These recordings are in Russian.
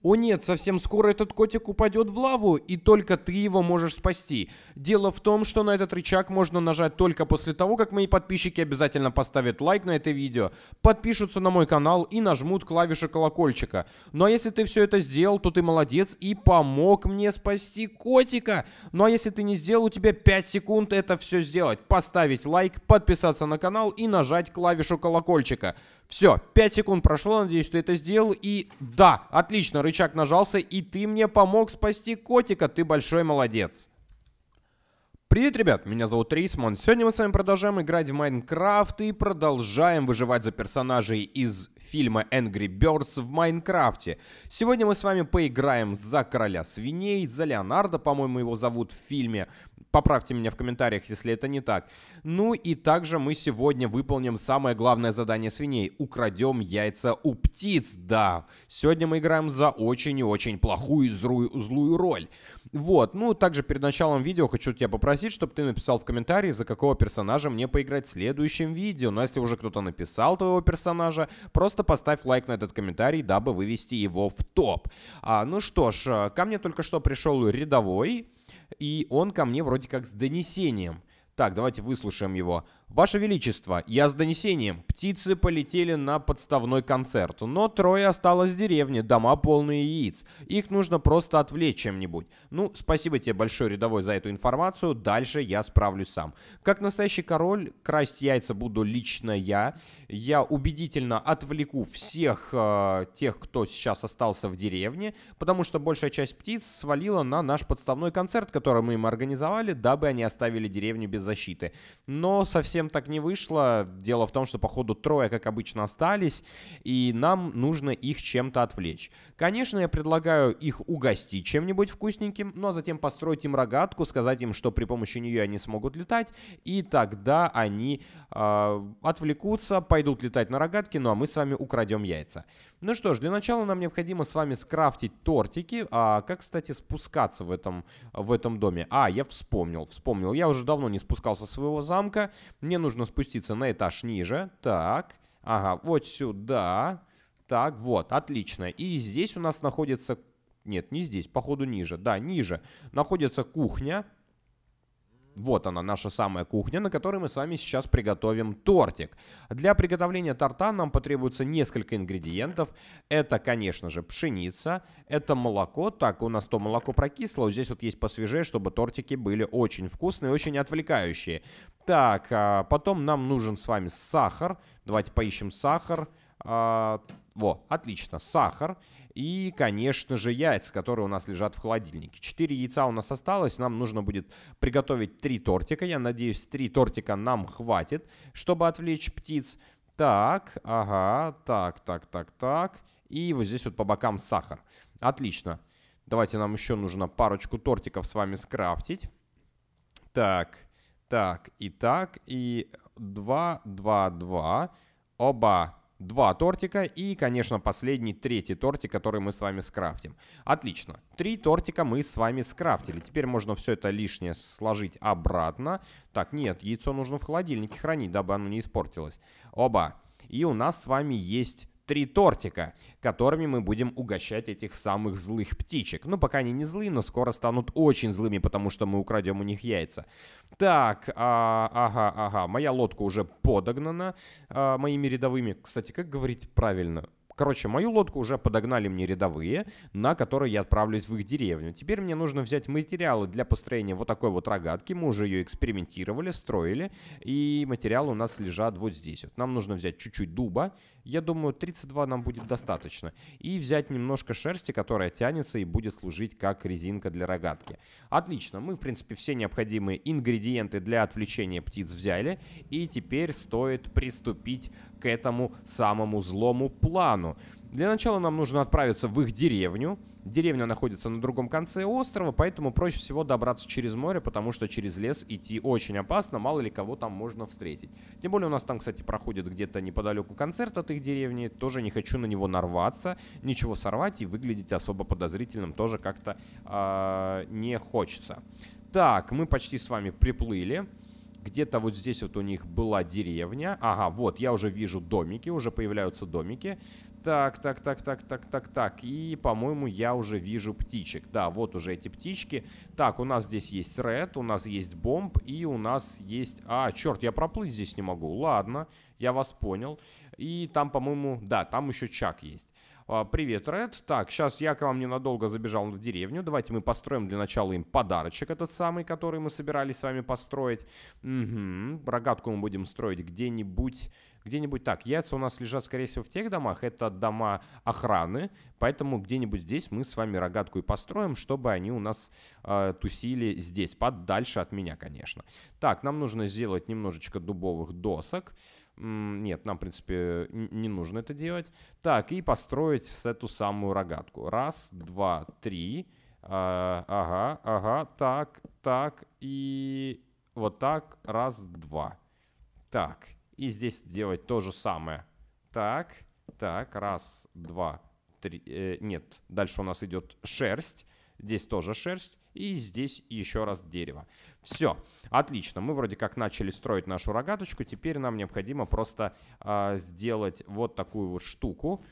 О нет, совсем скоро этот котик упадет в лаву, и только ты его можешь спасти. Дело в том, что на этот рычаг можно нажать только после того, как мои подписчики обязательно поставят лайк на это видео, подпишутся на мой канал и нажмут клавиши колокольчика. Ну а если ты все это сделал, то ты молодец и помог мне спасти котика. Ну а если ты не сделал, у тебя 5 секунд это все сделать. Поставить лайк, подписаться на канал и нажать клавишу колокольчика. Все, 5 секунд прошло, надеюсь, что это сделал. И да, отлично, рычаг нажался, и ты мне помог спасти котика, ты большой молодец. Привет, ребят, меня зовут Рейсман. Сегодня мы с вами продолжаем играть в Майнкрафт и продолжаем выживать за персонажей из фильма Angry Birds в Майнкрафте. Сегодня мы с вами поиграем за короля свиней, за Леонардо, по-моему, его зовут в фильме. Поправьте меня в комментариях, если это не так. Ну и также мы сегодня выполним самое главное задание свиней. Украдем яйца у птиц, да. Сегодня мы играем за очень и очень плохую злую, злую роль. Вот, ну также перед началом видео хочу тебя попросить, чтобы ты написал в комментарии, за какого персонажа мне поиграть в следующем видео. Но ну, а если уже кто-то написал твоего персонажа, просто Просто поставь лайк на этот комментарий, дабы вывести его в топ. А, ну что ж, э, ко мне только что пришел рядовой, и он ко мне вроде как с донесением. Так, давайте выслушаем его. «Ваше Величество, я с донесением. Птицы полетели на подставной концерт, но трое осталось в деревне, дома полные яиц. Их нужно просто отвлечь чем-нибудь. Ну, спасибо тебе большое, рядовой, за эту информацию. Дальше я справлюсь сам. Как настоящий король, красть яйца буду лично я. Я убедительно отвлеку всех э, тех, кто сейчас остался в деревне, потому что большая часть птиц свалила на наш подставной концерт, который мы им организовали, дабы они оставили деревню без защиты. Но совсем совсем так не вышло. Дело в том, что, походу, трое, как обычно, остались, и нам нужно их чем-то отвлечь. Конечно, я предлагаю их угостить чем-нибудь вкусненьким, ну а затем построить им рогатку, сказать им, что при помощи нее они смогут летать, и тогда они э, отвлекутся, пойдут летать на рогатке, ну а мы с вами украдем яйца. Ну что ж, для начала нам необходимо с вами скрафтить тортики. А как, кстати, спускаться в этом, в этом доме? А, я вспомнил, вспомнил. Я уже давно не спускался с своего замка. Мне нужно спуститься на этаж ниже. Так, ага, вот сюда. Так, вот, отлично. И здесь у нас находится... Нет, не здесь, походу ниже. Да, ниже. Находится кухня. Вот она, наша самая кухня, на которой мы с вами сейчас приготовим тортик. Для приготовления торта нам потребуется несколько ингредиентов. Это, конечно же, пшеница, это молоко. Так, у нас то молоко прокисло, вот здесь вот есть посвежее, чтобы тортики были очень вкусные, очень отвлекающие. Так, а потом нам нужен с вами сахар. Давайте поищем сахар. А, во, отлично, сахар. И, конечно же, яйца, которые у нас лежат в холодильнике. Четыре яйца у нас осталось, нам нужно будет приготовить три тортика. Я надеюсь, три тортика нам хватит, чтобы отвлечь птиц. Так, ага, так, так, так, так. И вот здесь вот по бокам сахар. Отлично. Давайте нам еще нужно парочку тортиков с вами скрафтить. Так, так и так. И два, два, два. Оба два тортика и, конечно, последний, третий тортик, который мы с вами скрафтим. Отлично. Три тортика мы с вами скрафтили. Теперь можно все это лишнее сложить обратно. Так, нет, яйцо нужно в холодильнике хранить, дабы оно не испортилось. Оба. И у нас с вами есть три тортика, которыми мы будем угощать этих самых злых птичек. Ну, пока они не злые, но скоро станут очень злыми, потому что мы украдем у них яйца. Так, а, ага, ага, моя лодка уже подогнана а, моими рядовыми. Кстати, как говорить правильно? Короче, мою лодку уже подогнали мне рядовые, на которой я отправлюсь в их деревню. Теперь мне нужно взять материалы для построения вот такой вот рогатки. Мы уже ее экспериментировали, строили, и материалы у нас лежат вот здесь. Вот нам нужно взять чуть-чуть дуба, я думаю, 32 нам будет достаточно, и взять немножко шерсти, которая тянется и будет служить как резинка для рогатки. Отлично, мы, в принципе, все необходимые ингредиенты для отвлечения птиц взяли, и теперь стоит приступить к этому самому злому плану. Для начала нам нужно отправиться в их деревню. Деревня находится на другом конце острова, поэтому проще всего добраться через море, потому что через лес идти очень опасно, мало ли кого там можно встретить. Тем более у нас там, кстати, проходит где-то неподалеку концерт от их деревни, тоже не хочу на него нарваться, ничего сорвать и выглядеть особо подозрительным тоже как-то э, не хочется. Так, мы почти с вами приплыли. Где-то вот здесь вот у них была деревня. Ага, вот, я уже вижу домики, уже появляются домики. Так, так, так, так, так, так, так. И, по-моему, я уже вижу птичек. Да, вот уже эти птички. Так, у нас здесь есть ред, у нас есть бомб и у нас есть... А, черт, я проплыть здесь не могу. Ладно, я вас понял. Понял. И там, по-моему, да, там еще Чак есть. А, привет, Ред. Так, сейчас я к вам ненадолго забежал в деревню. Давайте мы построим для начала им подарочек этот самый, который мы собирались с вами построить. Угу. Рогатку мы будем строить где-нибудь... Где-нибудь так. Яйца у нас лежат, скорее всего, в тех домах. Это дома охраны. Поэтому где-нибудь здесь мы с вами рогатку и построим, чтобы они у нас э, тусили здесь. Подальше от меня, конечно. Так, нам нужно сделать немножечко дубовых досок. Нет, нам, в принципе, не нужно это делать. Так, и построить эту самую рогатку. Раз, два, три. А, ага, ага, так, так, и вот так, раз, два. Так, и здесь делать то же самое. Так, так, раз, два, три. Э, нет, дальше у нас идет шерсть. Здесь тоже шерсть. И здесь еще раз дерево. Все, отлично. Мы вроде как начали строить нашу рогаточку. Теперь нам необходимо просто э, сделать вот такую вот штуку,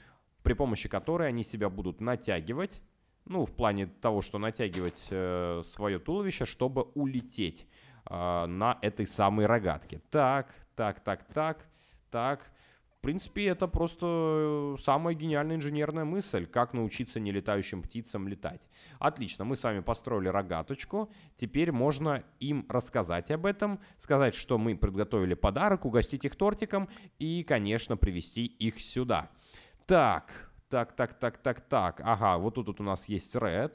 при помощи которой они себя будут натягивать. Ну, в плане того, что натягивать э, свое туловище, чтобы улететь э, на этой самой рогатке. Так, так, так, так, так принципе, это просто э, самая гениальная инженерная мысль, как научиться нелетающим птицам летать. Отлично, мы с вами построили рогаточку, теперь можно им рассказать об этом, сказать, что мы подготовили подарок, угостить их тортиком и, конечно, привести их сюда. Так, так, так, так, так, так, ага, вот тут вот у нас есть Red,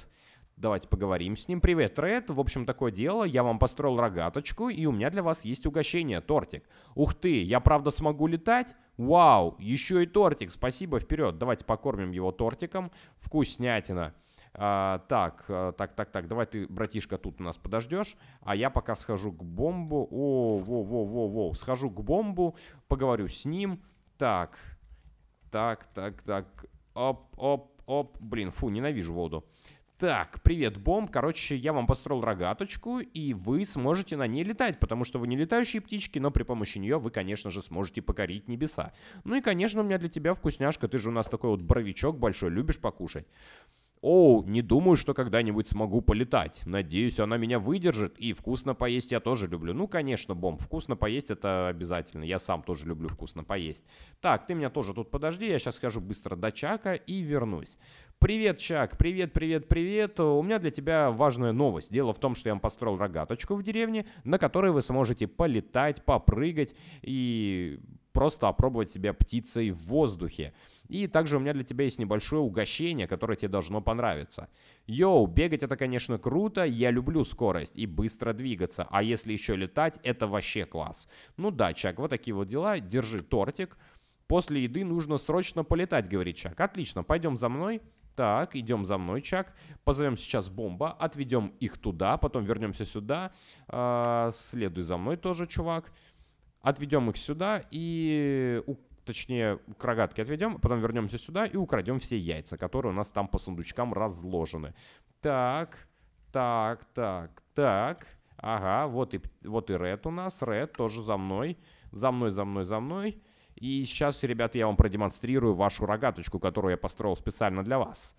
Давайте поговорим с ним. Привет, Ред. В общем, такое дело. Я вам построил рогаточку, и у меня для вас есть угощение, тортик. Ух ты, я правда смогу летать? Вау, еще и тортик, спасибо, вперед. Давайте покормим его тортиком. Вкуснятина. А, так, э, так, так, так, давай ты, братишка, тут у нас подождешь, а я пока схожу к бомбу. О, во, во, во, во, схожу к бомбу, поговорю с ним. Так, так, так, так, оп, оп, оп, блин, фу, ненавижу воду. Так, привет, бомб. Короче, я вам построил рогаточку, и вы сможете на ней летать, потому что вы не летающие птички, но при помощи нее вы, конечно же, сможете покорить небеса. Ну и, конечно, у меня для тебя вкусняшка, ты же у нас такой вот боровичок большой, любишь покушать. «Оу, не думаю, что когда-нибудь смогу полетать. Надеюсь, она меня выдержит, и вкусно поесть я тоже люблю». Ну, конечно, бомб, вкусно поесть это обязательно. Я сам тоже люблю вкусно поесть. Так, ты меня тоже тут подожди, я сейчас скажу быстро до Чака и вернусь. Привет, Чак, привет, привет, привет. У меня для тебя важная новость. Дело в том, что я вам построил рогаточку в деревне, на которой вы сможете полетать, попрыгать и просто опробовать себя птицей в воздухе. И также у меня для тебя есть небольшое угощение, которое тебе должно понравиться. Йоу, бегать это, конечно, круто, я люблю скорость и быстро двигаться, а если еще летать, это вообще класс. Ну да, Чак, вот такие вот дела, держи тортик. После еды нужно срочно полетать, говорит Чак. Отлично, пойдем за мной. Так, идем за мной, Чак. Позовем сейчас бомба, отведем их туда, потом вернемся сюда. Э следуй за мной тоже, чувак. Отведем их сюда и, у, точнее, к рогатке отведем, потом вернемся сюда и украдем все яйца, которые у нас там по сундучкам разложены. Так, так, так, так. Ага, вот и, вот и Ред у нас. Ред тоже за мной. За мной, за мной, за мной. И сейчас, ребята, я вам продемонстрирую вашу рогаточку, которую я построил специально для вас.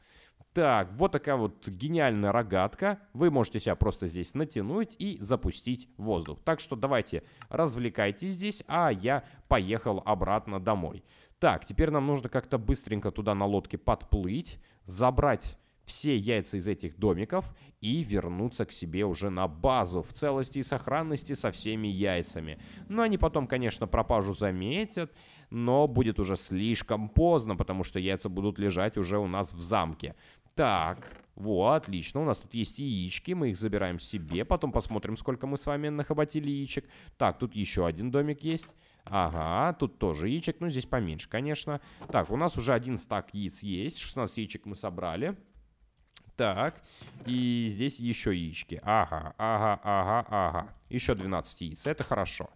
Так, вот такая вот гениальная рогатка. Вы можете себя просто здесь натянуть и запустить воздух. Так что давайте развлекайтесь здесь, а я поехал обратно домой. Так, теперь нам нужно как-то быстренько туда на лодке подплыть, забрать все яйца из этих домиков и вернуться к себе уже на базу в целости и сохранности со всеми яйцами. Но ну, они потом, конечно, пропажу заметят, но будет уже слишком поздно, потому что яйца будут лежать уже у нас в замке. Так, вот, отлично, у нас тут есть яички, мы их забираем себе, потом посмотрим, сколько мы с вами нахоботили яичек. Так, тут еще один домик есть. Ага, тут тоже яичек, ну здесь поменьше, конечно. Так, у нас уже один стак яиц есть, 16 яичек мы собрали. Так, и здесь еще яички. Ага, ага, ага, ага. Еще 12 яиц. Это хорошо.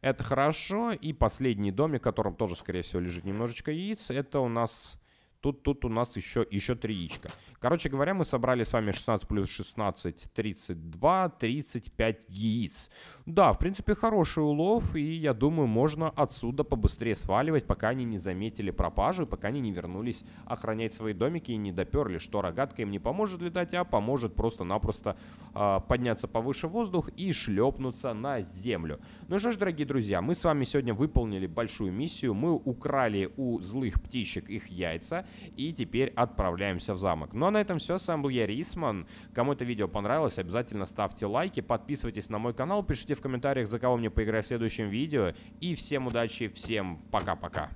Это хорошо. И последний домик, в котором тоже, скорее всего, лежит немножечко яиц, это у нас Тут, тут у нас еще, еще три яичка. Короче говоря, мы собрали с вами 16 плюс 16, 32, 35 яиц. Да, в принципе, хороший улов, и я думаю, можно отсюда побыстрее сваливать, пока они не заметили пропажу, и пока они не вернулись охранять свои домики и не доперли, что рогатка им не поможет летать, а поможет просто-напросто э, подняться повыше воздух и шлепнуться на землю. Ну что ж, дорогие друзья, мы с вами сегодня выполнили большую миссию. Мы украли у злых птичек их яйца и теперь отправляемся в замок. Ну а на этом все. С вами был я, Рисман. Кому это видео понравилось, обязательно ставьте лайки, подписывайтесь на мой канал, пишите в комментариях, за кого мне поиграть в следующем видео. И всем удачи, всем пока-пока.